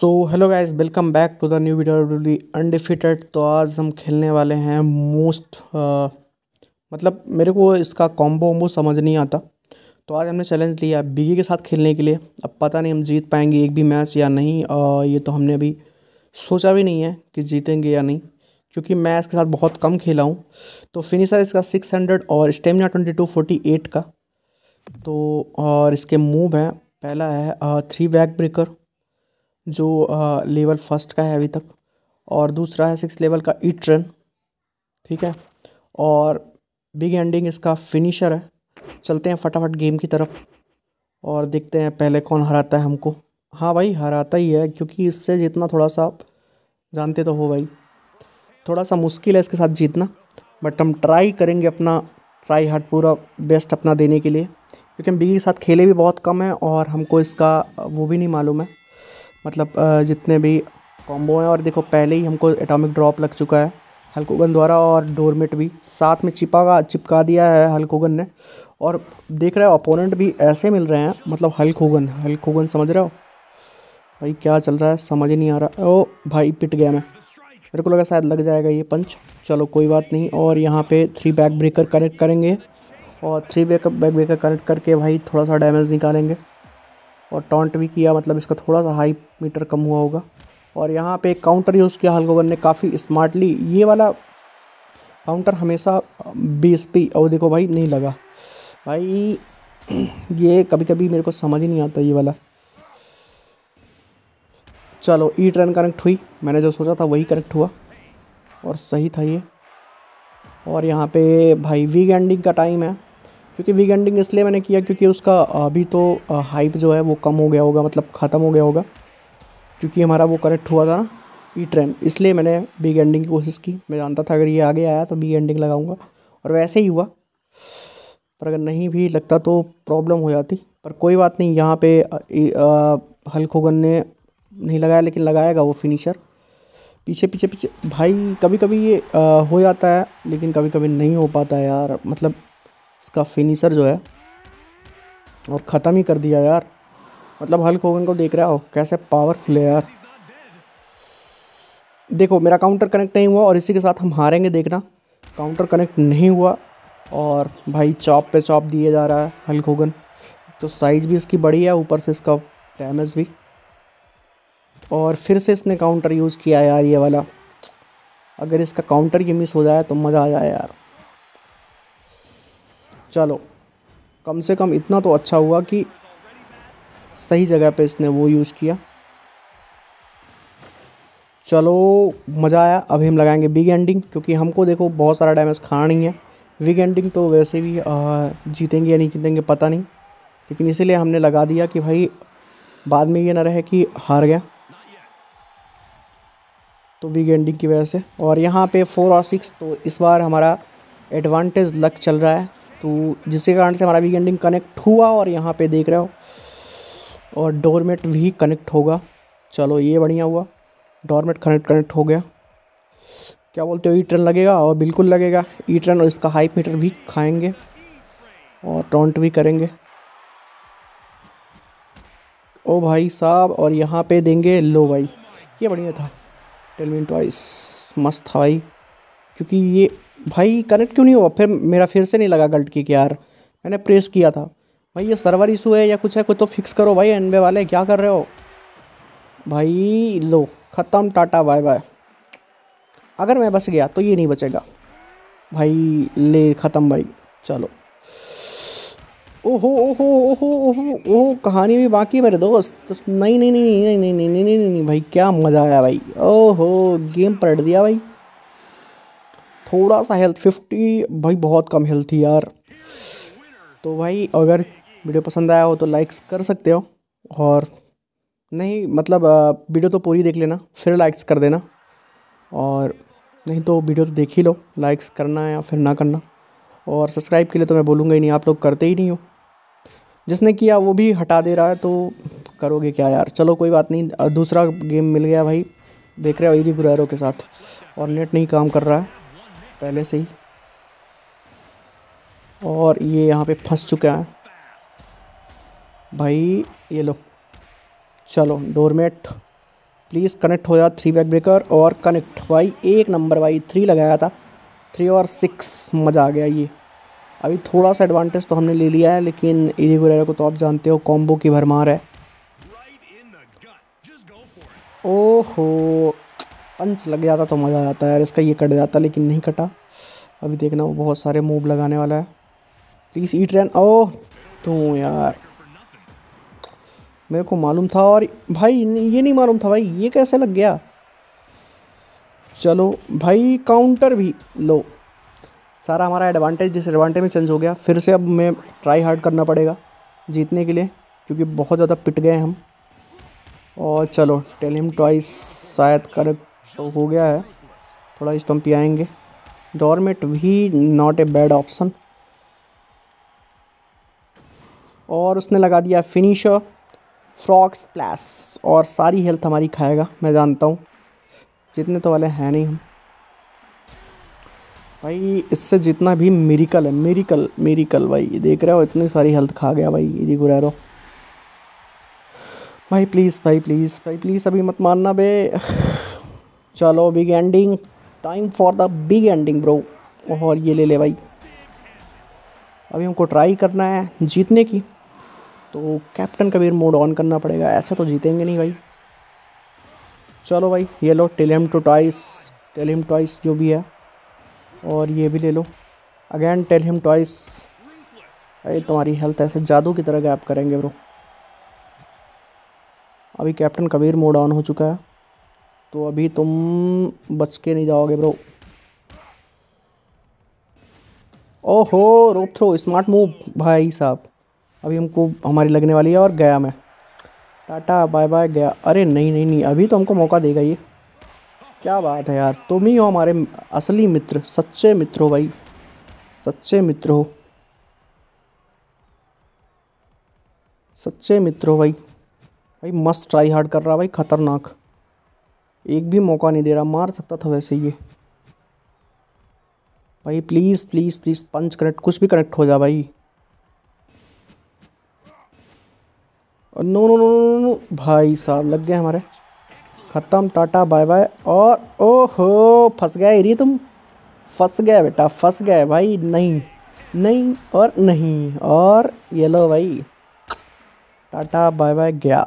so hello guys welcome back to the new video undefeated तो आज हम खेलने वाले हैं मोस्ट uh, मतलब मेरे को इसका कॉम्बो वम्बो समझ नहीं आता तो आज हमने चैलेंज लिया बीगी के साथ खेलने के लिए अब पता नहीं हम जीत पाएंगे एक भी मैच या नहीं आ, ये तो हमने अभी सोचा भी नहीं है कि जीतेंगे या नहीं क्योंकि मैं इसके साथ बहुत कम खेला हूँ तो फिनिशर इसका सिक्स हंड्रेड और stamina twenty two forty eight का तो और इसके मूव हैं पहला है थ्री बैक ब्रेकर जो लेवल फर्स्ट का है अभी तक और दूसरा है सिक्स लेवल का ई ट्रेन ठीक है और बिग एंडिंग इसका फिनिशर है चलते हैं फटाफट गेम की तरफ और देखते हैं पहले कौन हराता है हमको हाँ भाई हराता ही है क्योंकि इससे जितना थोड़ा सा आप जानते तो हो भाई थोड़ा सा मुश्किल है इसके साथ जीतना बट हम ट्राई करेंगे अपना ट्राई हार्ट पूरा बेस्ट अपना देने के लिए क्योंकि हम बिगी के साथ खेले भी बहुत कम हैं और हमको इसका वो भी नहीं मालूम है मतलब जितने भी कॉम्बो हैं और देखो पहले ही हमको एटॉमिक ड्रॉप लग चुका है हल्कोगन द्वारा और डोरमेट भी साथ में का चिपका दिया है हल्कोगन ने और देख रहे हो अपोनेंट भी ऐसे मिल रहे हैं मतलब हल्कोगन हल्कोगन समझ रहे हो भाई क्या चल रहा है समझ ही नहीं आ रहा ओ भाई पिट गया मैं मेरे को लगा शायद लग जाएगा ये पंच चलो कोई बात नहीं और यहाँ पे थ्री बैक ब्रेकर कनेक्ट करेंगे और three back back breaker connect करके भाई थोड़ा सा डैमेज निकालेंगे और टॉन्ट भी किया मतलब इसका थोड़ा सा हाई मीटर कम हुआ होगा और यहाँ पे काउंटर यूज़ किया हल्कोगन ने काफ़ी स्मार्टली ये वाला काउंटर हमेशा एस पी और देखो भाई नहीं लगा भाई ये कभी कभी मेरे को समझ ही नहीं आता ये वाला चलो ई ट्रेन कनेक्ट हुई मैंने जो सोचा था वही कनेक्ट हुआ और सही था ये और यहाँ पे भाई वीक एंडिंग का टाइम है क्योंकि एंडिंग इसलिए मैंने किया क्योंकि उसका अभी तो हाइप जो है वो कम हो गया होगा मतलब ख़त्म हो गया होगा क्योंकि हमारा वो कनेक्ट हुआ था ना ई ट्रेन इसलिए मैंने वीक एंडिंग की कोशिश की मैं जानता था अगर ये आगे आया तो वीक एंडिंग लगाऊंगा और वैसे ही हुआ पर अगर नहीं भी लगता तो प्रॉब्लम हो जाती पर कोई बात नहीं यहाँ पे हल्क होगन ने नहीं लगाया लेकिन लगाएगा वो फिनिशर पीछे पीछे पीछे भाई कभी कभी ये आ, हो जाता है लेकिन कभी कभी नहीं हो पाता है यार मतलब इसका फिनिशर जो है और ख़त्म ही कर दिया यार मतलब हल्क होगन को देख रहा हो कैसे पावरफुल है यार देखो मेरा काउंटर कनेक्ट नहीं हुआ और इसी के साथ हम हारेंगे देखना काउंटर कनेक्ट नहीं हुआ और भाई चॉप पे चॉप दिए जा रहा है हल्क होगन तो साइज़ भी इसकी बड़ी है ऊपर से इसका डैमेज भी और फिर से इसने काउंटर यूज़ किया यार ये वाला अगर इसका काउंटर ये मिस हो जाए तो मज़ा आ जाए यार चलो कम से कम इतना तो अच्छा हुआ कि सही जगह पे इसने वो यूज़ किया चलो मज़ा आया अभी हम लगाएंगे बिग एंडिंग क्योंकि हमको देखो बहुत सारा डैमेज खाना नहीं है विग एंडिंग तो वैसे भी जीतेंगे या नहीं जीतेंगे पता नहीं लेकिन इसीलिए हमने लगा दिया कि भाई बाद में ये ना रहे कि हार गया तो वीक एंडिंग की वजह से और यहाँ पे फोर और सिक्स तो इस बार हमारा एडवांटेज लक चल रहा है तो जिसके कारण से हमारा वी एंडिंग कनेक्ट हुआ और यहाँ पे देख रहे हो और डोरमेट भी कनेक्ट होगा चलो ये बढ़िया हुआ डोरमेट कनेक्ट कनेक्ट हो गया क्या बोलते हो ई ट्रेन लगेगा और बिल्कुल लगेगा ई ट्रेन और इसका हाइप मीटर भी खाएंगे और टॉन्ट भी करेंगे ओ भाई साहब और यहाँ पे देंगे लो भाई ये बढ़िया था टेलमिन टॉइस मस्त था भाई क्योंकि ये भाई कनेक्ट क्यों नहीं हुआ फिर मेरा फिर से नहीं लगा गलत की कि यार मैंने प्रेस किया था भाई ये सर्वर इशू है या कुछ है कुछ तो फिक्स करो भाई एनबे वाले क्या कर रहे हो भाई लो ख़त्म टाटा बाय बाय अगर मैं बस गया तो ये नहीं बचेगा भाई ले ख़त्म भाई चलो ओहो ओहो ओहो ओहो ओहो कहानी भी बाकी मेरे दोस्त नहीं नहीं नहीं नहीं नहीं नहीं नहीं नहीं नहीं भाई क्या मज़ा आया भाई ओहो गेम पलट दिया भाई थोड़ा सा हेल्थ फिफ्टी भाई बहुत कम हेल्थ थी यार तो भाई अगर वीडियो पसंद आया हो तो लाइक्स कर सकते हो और नहीं मतलब वीडियो तो पूरी देख लेना फिर लाइक्स कर देना और नहीं तो वीडियो तो देख ही लो लाइक्स करना या फिर ना करना और सब्सक्राइब के लिए तो मैं बोलूँगा ही नहीं आप लोग करते ही नहीं हो जिसने किया वो भी हटा दे रहा है तो करोगे क्या यार चलो कोई बात नहीं दूसरा गेम मिल गया भाई देख रहे हो ईदी गुरैरों के साथ और नेट नहीं काम कर रहा है पहले से ही और ये यहाँ पे फंस चुका है भाई ये लो चलो डोरमेट प्लीज़ कनेक्ट हो जाओ थ्री बैक ब्रेकर और कनेक्ट भाई एक नंबर भाई थ्री लगाया था थ्री और सिक्स मज़ा आ गया ये अभी थोड़ा सा एडवांटेज तो हमने ले लिया है लेकिन इरी को तो आप जानते हो कॉम्बो की भरमार है ओहो पंच लग जाता तो मज़ा आता है यार इसका ये कट जाता लेकिन नहीं कटा अभी देखना वो बहुत सारे मूव लगाने वाला है प्लीज़ ई ट्रेन ओ तो यार मेरे को मालूम था और भाई ये नहीं मालूम था भाई ये कैसे लग गया चलो भाई काउंटर भी लो सारा हमारा एडवांटेज एडवांटेज में चेंज हो गया फिर से अब मैं ट्राई हार्ड करना पड़ेगा जीतने के लिए क्योंकि बहुत ज़्यादा पिट गए हम और चलो टेलीम टॉइस शायद कर तो हो गया है थोड़ा स्टम्प ही आएंगे डॉर्मेट भी नॉट ए बैड ऑप्शन और उसने लगा दिया फिनिशर फ्रॉक स्प्लैस और सारी हेल्थ हमारी खाएगा मैं जानता हूँ जितने तो वाले हैं नहीं हम भाई इससे जितना भी मेरिकल है मेरिकल मेरिकल भाई ये देख रहे हो इतनी सारी हेल्थ खा गया भाई ये रहो भाई प्लीज़ भाई प्लीज़ भाई प्लीज़ अभी मत मानना बे चलो big ending time for the big ending bro और ये ले ले भाई अभी हमको ट्राई करना है जीतने की तो कैप्टन कबीर मोड ऑन करना पड़ेगा ऐसे तो जीतेंगे नहीं भाई चलो भाई ये लो टेलीम टू टॉइस टेलीम टॉइस जो भी है और ये भी ले लो अगेन टेलीम टॉइस अरे तुम्हारी हेल्थ ऐसे जादू की तरह गैप करेंगे ब्रो अभी कैप्टन कबीर मोड ऑन हो चुका है तो अभी तुम बच के नहीं जाओगे ब्रो ओहो रोप थ्रो स्मार्ट मूव भाई साहब अभी हमको हमारी लगने वाली है और गया मैं टाटा बाय बाय गया अरे नहीं नहीं नहीं अभी तो हमको मौका देगा ये क्या बात है यार तुम ही हो हमारे असली मित्र सच्चे मित्र हो भाई सच्चे मित्र हो सच्चे मित्र हो भाई भाई मस्त ट्राई हार्ड कर रहा भाई ख़तरनाक एक भी मौका नहीं दे रहा मार सकता था वैसे ये भाई please please please punch connect कुछ भी कनेक्ट हो जा भाई और no no no no no भाई साहब लग गए हमारे ख़त्म टाटा बाय बाय और ओहो फंस गए री तुम फंस गए बेटा फंस गए भाई नहीं नहीं और नहीं और ये लो भाई टाटा बाय बाय गया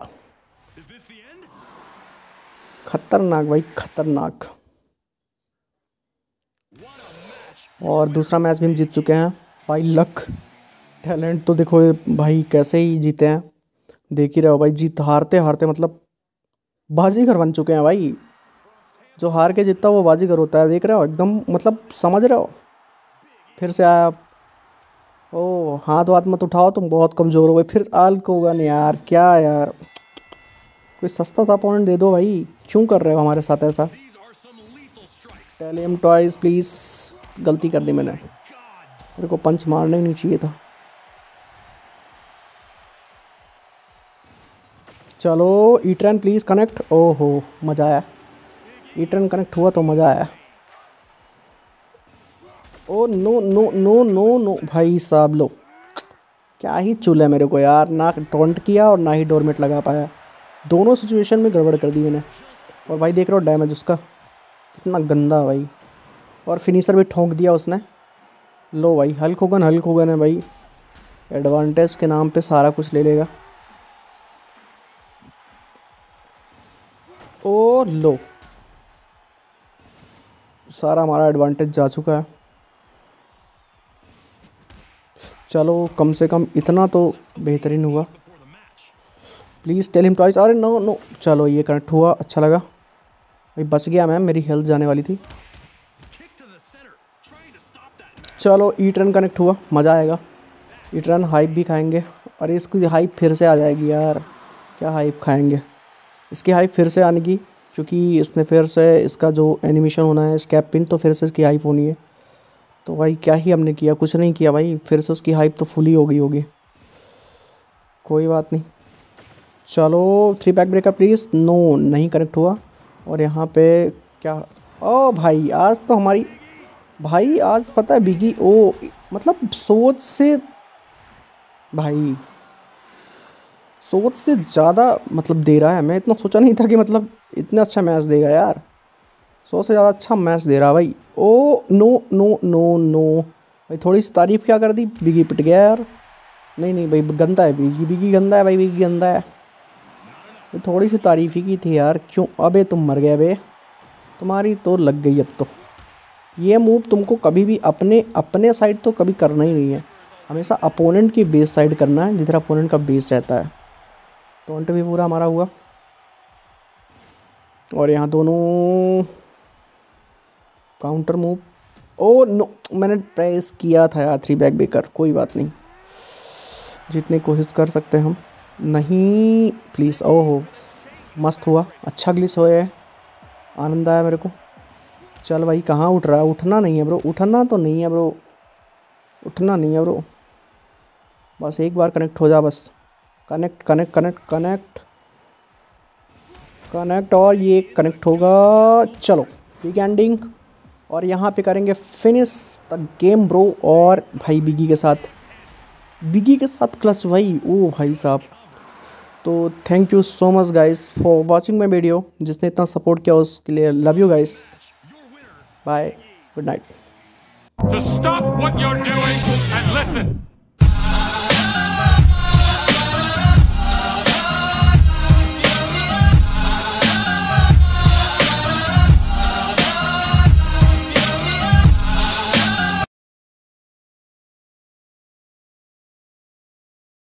खतरनाक भाई खतरनाक और दूसरा मैच भी हम जीत चुके हैं भाई लक टैलेंट तो देखो भाई कैसे ही जीते हैं देख ही रहे हो भाई जीत हारते हारते मतलब बाजीगर बन चुके हैं भाई जो हार के जीतता वो बाजीगर होता है देख रहे हो एकदम मतलब समझ रहे हो फिर से आया ओ हाथ वाथ मत उठाओ तुम बहुत कमज़ोर हो गए फिर आल को होगा नहीं यार क्या यार कोई सस्ता सा अपॉइंट दे दो भाई क्यों कर रहे हो हमारे साथ ऐसा टेलीम टॉयज प्लीज़ गलती कर दी मैंने मेरे को पंच मारना ही नहीं चाहिए था चलो ईट्रन प्लीज़ कनेक्ट ओहो मज़ा आया ईट्रन कनेक्ट हुआ तो मज़ा आया oh no no no no no भाई साहब लो क्या ही चूल है मेरे को यार ना टोंट किया और ना ही डोरमेट लगा पाया दोनों सिचुएशन में गड़बड़ कर दी मैंने और भाई देख रहे हो डैमेज उसका कितना गंदा भाई और फिनिशर भी ठोंक दिया उसने लो भाई हल्क होगन हल्क होगन है भाई एडवांटेज के नाम पे सारा कुछ ले लेगा और लो सारा हमारा एडवांटेज जा चुका है चलो कम से कम इतना तो बेहतरीन हुआ प्लीज़ टेल हिम टॉइस अरे नो नो चलो ये कनेक्ट हुआ अच्छा लगा भाई बच गया मैम मेरी हेल्थ जाने वाली थी चलो ई टर्न कनेक्ट हुआ मज़ा आएगा ई टर्न हाइप भी खाएंगे अरे इसकी हाइप फिर से आ जाएगी यार क्या हाइप खाएंगे इसकी हाइप फिर से आने की क्योंकि इसने फिर से इसका जो एनिमेशन होना है स्कैप पिन तो फिर से इसकी हाइप होनी है तो भाई क्या ही हमने किया कुछ नहीं किया भाई फिर से उसकी हाइप तो फुली हो गई होगी कोई बात नहीं चलो three pack breaker please no नहीं कनेक्ट हुआ और यहाँ पे क्या ओ भाई आज तो हमारी भाई आज पता है बिगी ओ मतलब सोच से भाई सोच से ज़्यादा मतलब दे रहा है मैं इतना सोचा नहीं था कि मतलब इतना अच्छा मैच देगा यार सोच से ज़्यादा अच्छा मैच दे रहा भाई oh no no no no भाई थोड़ी सी तारीफ़ क्या कर दी बिगी पिट गया यार नहीं नहीं भाई गंदा है बिगी बिगी गंदा है भाई बिगी गंदा है तो थोड़ी सी तारीफ़ी की थी यार क्यों अबे तुम मर गए अबे तुम्हारी तो लग गई अब तो ये मूव तुमको कभी भी अपने अपने साइड तो कभी करना ही नहीं है हमेशा अपोनेंट की बेस साइड करना है जिधर अपोनेंट का बेस रहता है टोंट भी पूरा हमारा हुआ और यहाँ दोनों काउंटर मूव ओ नो मैंने प्रेस किया था यार थ्री बैक बेकर कोई बात नहीं जितनी कोशिश कर सकते हैं हम नहीं प्लीज़ ओ हो मस्त हुआ अच्छा ग्लिस होया है आनंद आया मेरे को चल भाई कहाँ उठ रहा है उठना नहीं है ब्रो उठना तो नहीं है ब्रो उठना नहीं है ब्रो बस एक बार कनेक्ट हो जा बस connect connect connect connect connect और ये कनेक्ट होगा चलो बिग एंडिंग और यहाँ पे करेंगे फिनिश द गेम ब्रो और भाई बिगी के साथ बिगी के साथ क्लच भाई ओ भाई साहब तो thank you so much guys for watching my video जिसने इतना सपोर्ट किया उसके लिए love you guys bye good night